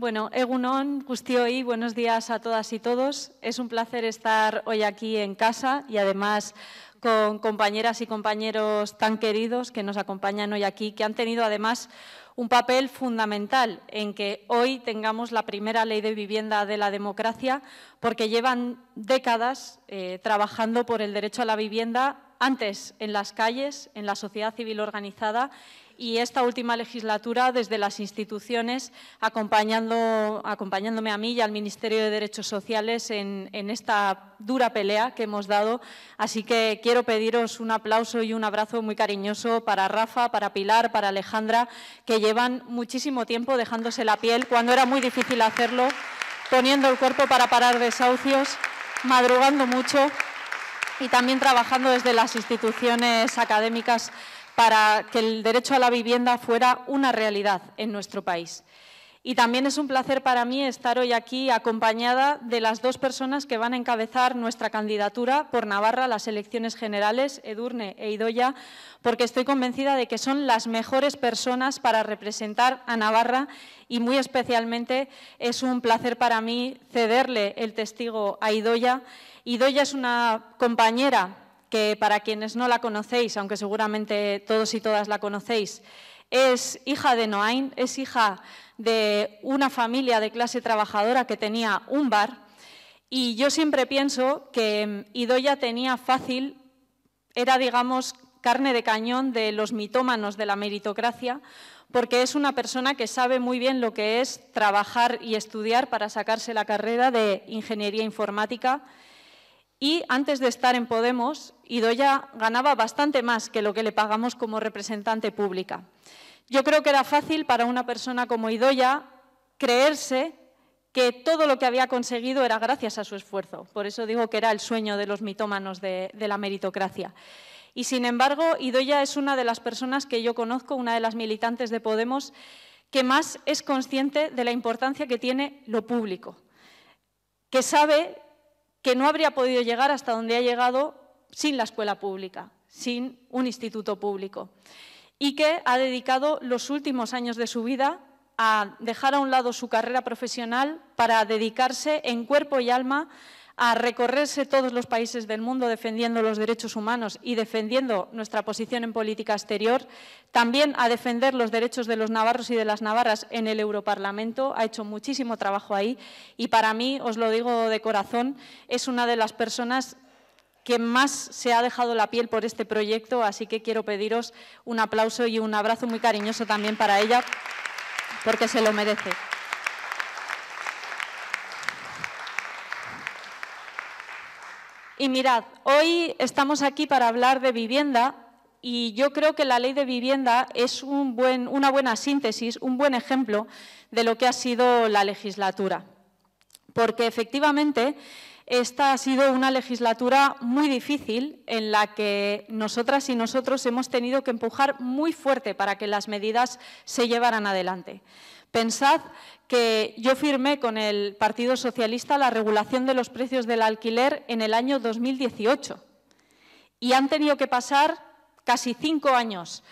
Bueno, Egunon, y buenos días a todas y todos. Es un placer estar hoy aquí en casa y además con compañeras y compañeros tan queridos que nos acompañan hoy aquí, que han tenido además un papel fundamental en que hoy tengamos la primera ley de vivienda de la democracia, porque llevan décadas eh, trabajando por el derecho a la vivienda antes en las calles, en la sociedad civil organizada y esta última legislatura desde las instituciones, acompañando, acompañándome a mí y al Ministerio de Derechos Sociales en, en, esta dura pelea que hemos dado. Así que quiero pediros un aplauso y un abrazo muy cariñoso para Rafa, para Pilar, para Alejandra, que llevan muchísimo tiempo dejándose la piel cuando era muy difícil hacerlo, poniendo el cuerpo para parar desahucios, madrugando mucho y también trabajando desde las instituciones académicas para que el derecho a la vivienda fuera una realidad en nuestro país. Y también es un placer para mí estar hoy aquí acompañada de las dos personas que van a encabezar nuestra candidatura por Navarra a las elecciones generales, Edurne e Idoya, porque estoy convencida de que son las mejores personas para representar a Navarra y muy especialmente es un placer para mí cederle el testigo a Idoya. Idoya es una compañera que para quienes no la conocéis, aunque seguramente todos y todas la conocéis, es hija de Noain, es hija de una familia de clase trabajadora que tenía un bar. Y yo siempre pienso que Idoya tenía fácil, era, digamos, carne de cañón de los mitómanos de la meritocracia, porque es una persona que sabe muy bien lo que es trabajar y estudiar para sacarse la carrera de ingeniería informática y antes de estar en Podemos, Idoya ganaba bastante más que lo que le pagamos como representante pública. Yo creo que era fácil para una persona como Idoya creerse que todo lo que había conseguido era gracias a su esfuerzo. Por eso digo que era el sueño de los mitómanos de, la meritocracia. Y sin embargo, Idoya es una de las personas que yo conozco, una de las militantes de Podemos, que más es consciente de la importancia que tiene lo público, que sabe que no habría podido llegar hasta donde ha llegado sin la escuela pública, sin un instituto público, y que ha dedicado los últimos años de su vida a dejar a un lado su carrera profesional para dedicarse en cuerpo y alma a recorrerse todos los países del mundo defendiendo los derechos humanos y defendiendo nuestra posición en política exterior, también a defender los derechos de los navarros y de las navarras en el Europarlamento. Ha hecho muchísimo trabajo ahí y para mí, os lo digo de corazón, es una de las personas que más se ha dejado la piel por este proyecto, así que quiero pediros un aplauso y un abrazo muy cariñoso también para ella, porque se lo merece. Y mirad, hoy estamos aquí para hablar de vivienda y yo creo que la ley de vivienda es una buena síntesis, un buen ejemplo de lo que ha sido la legislatura. Porque efectivamente esta ha sido una legislatura muy difícil en la que nosotras y nosotros hemos tenido que empujar muy fuerte para que las medidas se llevaran adelante. Pensad que yo firmé con el Partido Socialista la regulación de los precios del alquiler en el año 2018 y han tenido que pasar casi cinco años.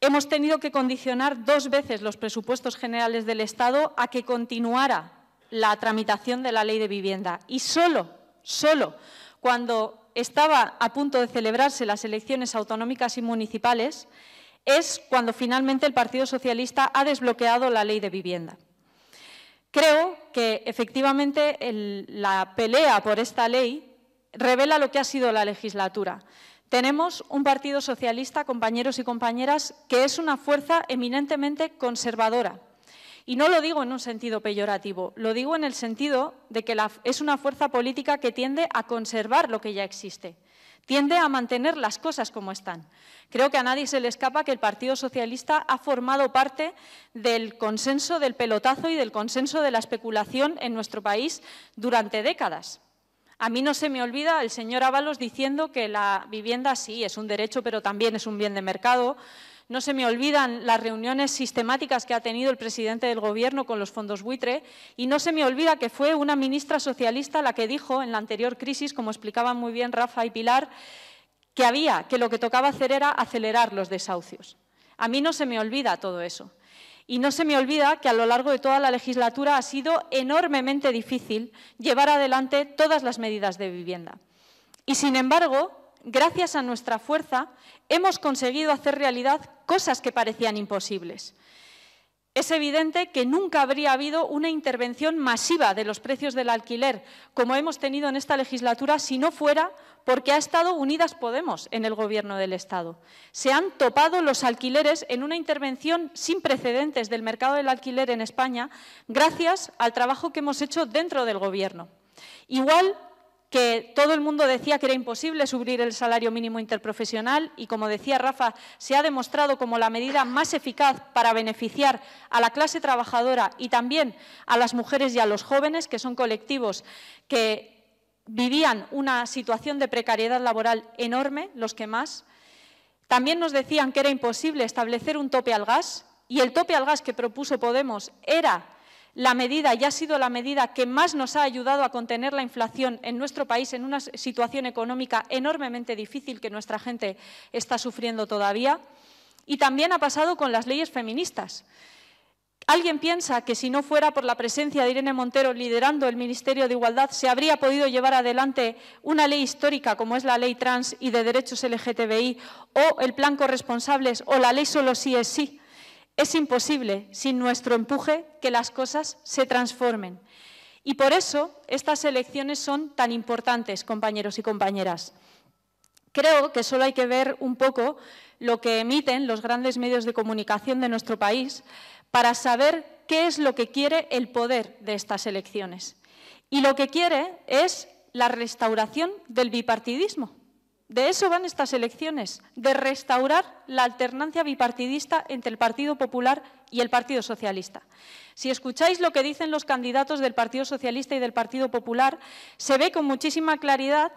Hemos tenido que condicionar dos veces los presupuestos generales del Estado a que continuara la tramitación de la ley de vivienda y solo, solo cuando estaba a punto de celebrarse las elecciones autonómicas y municipales, es cuando finalmente el Partido Socialista ha desbloqueado la ley de vivienda. Creo que efectivamente la pelea por esta ley revela lo que ha sido la legislatura. Tenemos un Partido Socialista, compañeros y compañeras, que es una fuerza eminentemente conservadora. Y no lo digo en un sentido peyorativo, lo digo en el sentido de que es una fuerza política que tiende a conservar lo que ya existe tiende a mantener las cosas como están. Creo que a nadie se le escapa que el Partido Socialista ha formado parte del consenso del pelotazo y del consenso de la especulación en nuestro país durante décadas. A mí no se me olvida el señor Ábalos diciendo que la vivienda sí es un derecho, pero también es un bien de mercado, no se me olvidan las reuniones sistemáticas que ha tenido el presidente del Gobierno con los fondos buitre y no se me olvida que fue una ministra socialista la que dijo en la anterior crisis, como explicaban muy bien Rafa y Pilar, que había, que lo que tocaba hacer era acelerar los desahucios. A mí no se me olvida todo eso. Y no se me olvida que a lo largo de toda la legislatura ha sido enormemente difícil llevar adelante todas las medidas de vivienda. Y sin embargo, gracias a nuestra fuerza, hemos conseguido hacer realidad cosas que parecían imposibles. Es evidente que nunca habría habido una intervención masiva de los precios del alquiler, como hemos tenido en esta legislatura, si no fuera porque ha estado Unidas Podemos en el Gobierno del Estado. Se han topado los alquileres en una intervención sin precedentes del mercado del alquiler en España, gracias al trabajo que hemos hecho dentro del Gobierno. Igual que todo el mundo decía que era imposible subir el salario mínimo interprofesional y, como decía Rafa, se ha demostrado como la medida más eficaz para beneficiar a la clase trabajadora y también a las mujeres y a los jóvenes, que son colectivos que vivían una situación de precariedad laboral enorme, los que más. También nos decían que era imposible establecer un tope al gas y el tope al gas que propuso Podemos era la medida y ha sido la medida que más nos ha ayudado a contener la inflación en nuestro país en una situación económica enormemente difícil que nuestra gente está sufriendo todavía. Y también ha pasado con las leyes feministas. ¿Alguien piensa que si no fuera por la presencia de Irene Montero liderando el Ministerio de Igualdad se habría podido llevar adelante una ley histórica como es la ley trans y de derechos LGTBI o el plan corresponsables o la ley solo sí es sí? Es imposible sin nuestro empuje que las cosas se transformen. Y por eso estas elecciones son tan importantes, compañeros y compañeras. Creo que solo hay que ver un poco lo que emiten los grandes medios de comunicación de nuestro país para saber qué es lo que quiere el poder de estas elecciones. Y lo que quiere es la restauración del bipartidismo. De eso van estas elecciones, de restaurar la alternancia bipartidista entre el Partido Popular y el Partido Socialista. Si escucháis lo que dicen los candidatos del Partido Socialista y del Partido Popular, se ve con muchísima claridad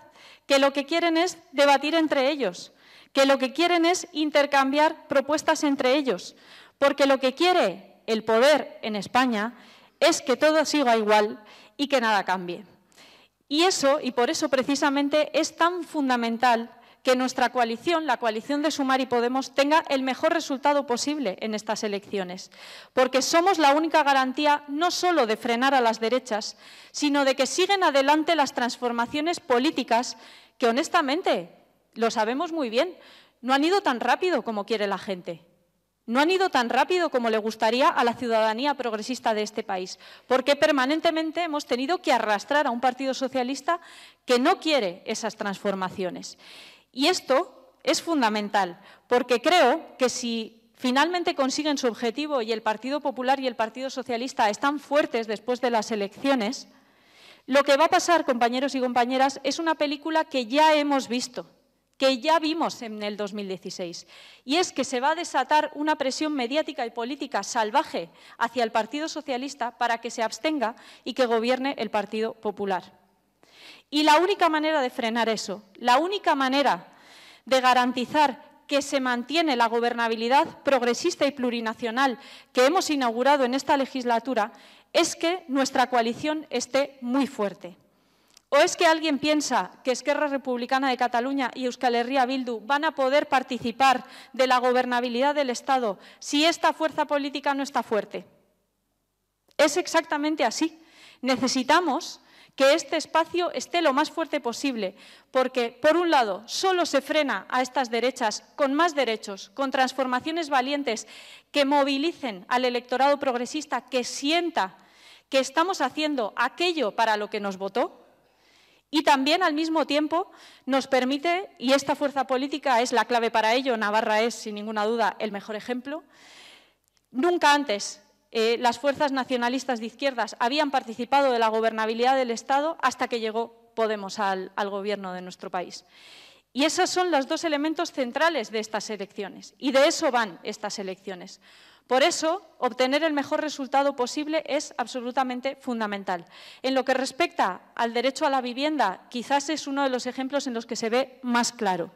que lo que quieren es debatir entre ellos, que lo que quieren es intercambiar propuestas entre ellos, porque lo que quiere el poder en España es que todo siga igual y que nada cambie. Y eso, y por eso precisamente, es tan fundamental que nuestra coalición, la coalición de Sumar y Podemos, tenga el mejor resultado posible en estas elecciones, porque somos la única garantía no solo de frenar a las derechas, sino de que siguen adelante las transformaciones políticas que, honestamente, lo sabemos muy bien, no han ido tan rápido como quiere la gente. No han ido tan rápido como le gustaría a la ciudadanía progresista de este país, porque permanentemente hemos tenido que arrastrar a un Partido Socialista que no quiere esas transformaciones. Y esto es fundamental, porque creo que si finalmente consiguen su objetivo y el Partido Popular y el Partido Socialista están fuertes después de las elecciones, lo que va a pasar, compañeros y compañeras, es una película que ya hemos visto que ya vimos en el 2016. Y es que se va a desatar una presión mediática y política salvaje hacia el Partido Socialista para que se abstenga y que gobierne el Partido Popular. Y la única manera de frenar eso, la única manera de garantizar que se mantiene la gobernabilidad progresista y plurinacional que hemos inaugurado en esta legislatura es que nuestra coalición esté muy fuerte. ¿O es que alguien piensa que Esquerra Republicana de Cataluña y Euskal Herria Bildu van a poder participar de la gobernabilidad del Estado si esta fuerza política no está fuerte? Es exactamente así. Necesitamos que este espacio esté lo más fuerte posible, porque, por un lado, solo se frena a estas derechas con más derechos, con transformaciones valientes que movilicen al electorado progresista, que sienta que estamos haciendo aquello para lo que nos votó, y también, al mismo tiempo, nos permite, y esta fuerza política es la clave para ello, Navarra es, sin ninguna duda, el mejor ejemplo, nunca antes eh, las fuerzas nacionalistas de izquierdas habían participado de la gobernabilidad del Estado hasta que llegó Podemos al, al gobierno de nuestro país. Y esos son los dos elementos centrales de estas elecciones, y de eso van estas elecciones. Por eso, obtener el mejor resultado posible es absolutamente fundamental. En lo que respecta al derecho a la vivienda, quizás es uno de los ejemplos en los que se ve más claro.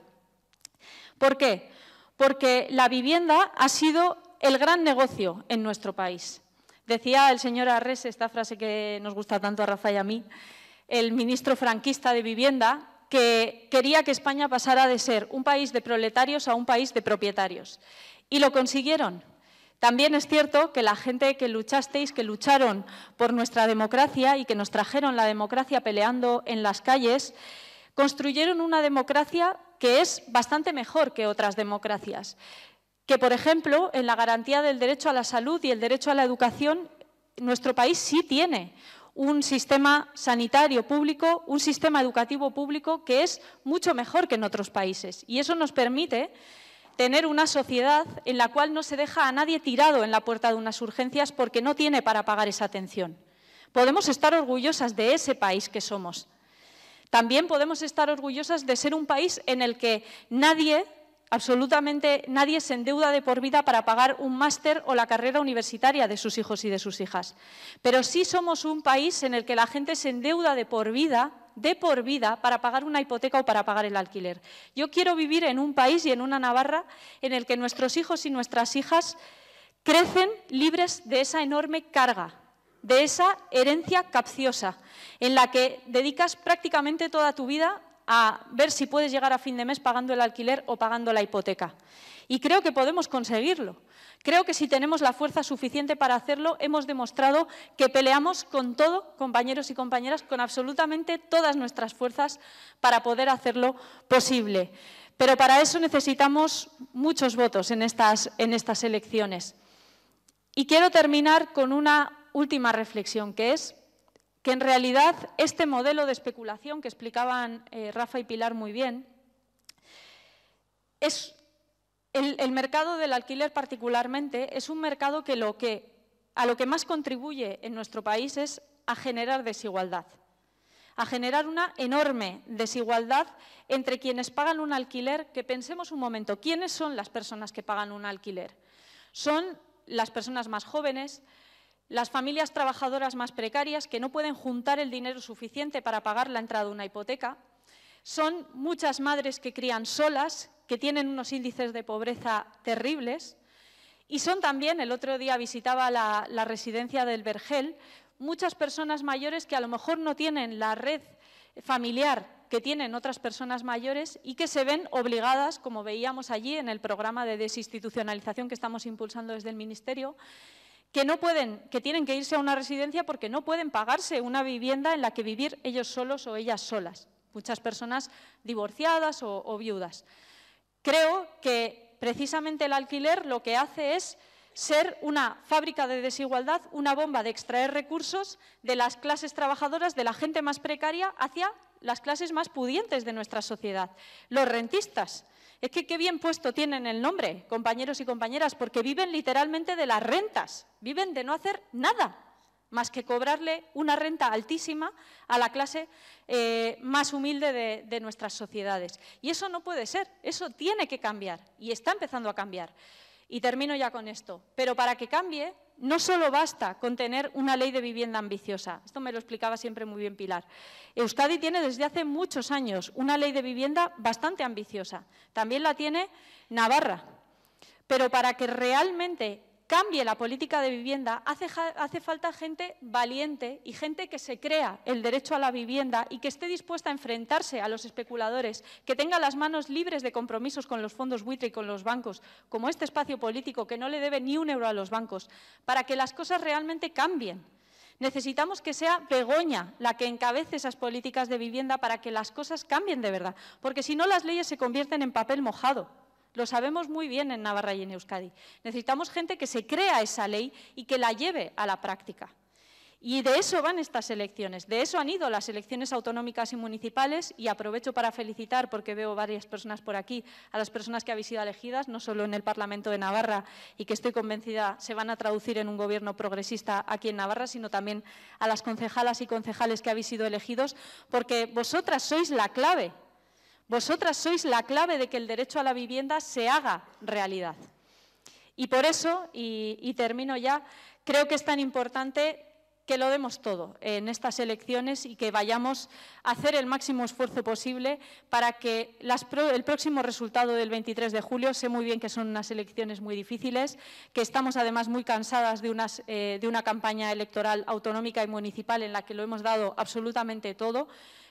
¿Por qué? Porque la vivienda ha sido el gran negocio en nuestro país. Decía el señor Arres esta frase que nos gusta tanto a Rafa y a mí, el ministro franquista de Vivienda, que quería que España pasara de ser un país de proletarios a un país de propietarios. Y lo consiguieron también es cierto que la gente que luchasteis, que lucharon por nuestra democracia y que nos trajeron la democracia peleando en las calles, construyeron una democracia que es bastante mejor que otras democracias. Que, por ejemplo, en la garantía del derecho a la salud y el derecho a la educación, nuestro país sí tiene un sistema sanitario público, un sistema educativo público que es mucho mejor que en otros países. Y eso nos permite tener una sociedad en la cual no se deja a nadie tirado en la puerta de unas urgencias porque no tiene para pagar esa atención. Podemos estar orgullosas de ese país que somos. También podemos estar orgullosas de ser un país en el que nadie, absolutamente nadie, se endeuda de por vida para pagar un máster o la carrera universitaria de sus hijos y de sus hijas. Pero sí somos un país en el que la gente se endeuda de por vida de por vida para pagar una hipoteca o para pagar el alquiler. Yo quiero vivir en un país y en una Navarra en el que nuestros hijos y nuestras hijas crecen libres de esa enorme carga, de esa herencia capciosa, en la que dedicas prácticamente toda tu vida a ver si puedes llegar a fin de mes pagando el alquiler o pagando la hipoteca. Y creo que podemos conseguirlo. Creo que si tenemos la fuerza suficiente para hacerlo, hemos demostrado que peleamos con todo, compañeros y compañeras, con absolutamente todas nuestras fuerzas para poder hacerlo posible. Pero para eso necesitamos muchos votos en estas, en estas elecciones. Y quiero terminar con una última reflexión, que es que en realidad este modelo de especulación que explicaban eh, Rafa y Pilar muy bien, es el, mercado del alquiler particularmente es un mercado que, lo que a lo que más contribuye en nuestro país es a generar desigualdad a generar una enorme desigualdad entre quienes pagan un alquiler, que pensemos un momento, ¿quiénes son las personas que pagan un alquiler? Son las personas más jóvenes, las familias trabajadoras más precarias que no pueden juntar el dinero suficiente para pagar la entrada de una hipoteca, son muchas madres que crían solas, que tienen unos índices de pobreza terribles y son también, el otro día visitaba la, residencia del Vergel, muchas personas mayores que a lo mejor no tienen la red familiar que tienen otras personas mayores y que se ven obligadas, como veíamos allí en el programa de desinstitucionalización que estamos impulsando desde el Ministerio, que, no pueden, que tienen que irse a una residencia porque no pueden pagarse una vivienda en la que vivir ellos solos o ellas solas, muchas personas divorciadas o viudas. Creo que precisamente el alquiler lo que hace es ser una fábrica de desigualdad, una bomba de extraer recursos de las clases trabajadoras, de la gente más precaria, hacia las clases más pudientes de nuestra sociedad, los rentistas. Es que qué bien puesto tienen el nombre, compañeros y compañeras, porque viven literalmente de las rentas, viven de no hacer nada más que cobrarle una renta altísima a la clase eh, más humilde de, de, nuestras sociedades. Y eso no puede ser, eso tiene que cambiar y está empezando a cambiar. Y termino ya con esto, pero para que cambie no solo basta con tener una ley de vivienda ambiciosa, esto me lo explicaba siempre muy bien Pilar. Euskadi tiene desde hace muchos años una ley de vivienda bastante ambiciosa, también la tiene Navarra. Pero para que realmente cambie la política de vivienda, hace, falta gente valiente y gente que se crea el derecho a la vivienda y que esté dispuesta a enfrentarse a los especuladores, que tenga las manos libres de compromisos con los fondos buitre y con los bancos, como este espacio político que no le debe ni un euro a los bancos, para que las cosas realmente cambien. Necesitamos que sea Begoña la que encabece esas políticas de vivienda para que las cosas cambien de verdad, porque si no las leyes se convierten en papel mojado. Lo sabemos muy bien en Navarra y en Euskadi. Necesitamos gente que se crea esa ley y que la lleve a la práctica. Y de eso van estas elecciones, de eso han ido las elecciones autonómicas y municipales y aprovecho para felicitar, porque veo varias personas por aquí, a las personas que habéis sido elegidas, no solo en el Parlamento de Navarra y que estoy convencida se van a traducir en un gobierno progresista aquí en Navarra, sino también a las concejalas y concejales que habéis sido elegidos, porque vosotras sois la clave vosotras sois la clave de que el derecho a la vivienda se haga realidad. Y por eso, y, termino ya, creo que es tan importante que lo demos todo en estas elecciones y que vayamos a hacer el máximo esfuerzo posible para que el próximo resultado del 23 de julio, sé muy bien que son unas elecciones muy difíciles, que estamos además muy cansadas de eh, una campaña electoral autonómica y municipal en la que lo hemos dado absolutamente todo,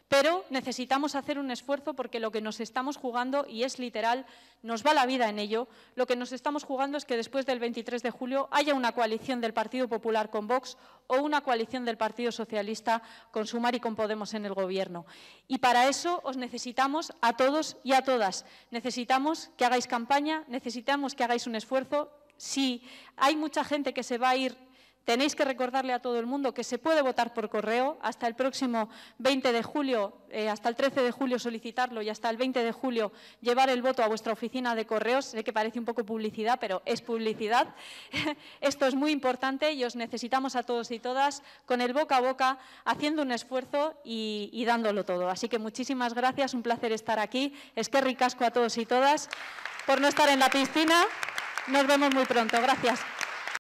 pero necesitamos hacer un esfuerzo porque lo que nos estamos jugando, y es literal, nos va la vida en ello, lo que nos estamos jugando es que después del 23 de julio haya una coalición del Partido Popular con Vox o una coalición del Partido Socialista con Sumar y con Podemos en el Gobierno. Y para eso os necesitamos a todos y a todas. Necesitamos que hagáis campaña, necesitamos que hagáis un esfuerzo. Si hay mucha gente que se va a ir Tenéis que recordarle a todo el mundo que se puede votar por correo hasta el próximo 20 de julio, eh, hasta el 13 de julio solicitarlo y hasta el 20 de julio llevar el voto a vuestra oficina de correos. Sé que parece un poco publicidad, pero es publicidad. Esto es muy importante y os necesitamos a todos y todas con el boca a boca, haciendo un esfuerzo y dándolo todo. Así que muchísimas gracias, un placer estar aquí. Es que ricasco a todos y todas por no estar en la piscina. Nos vemos muy pronto. Gracias.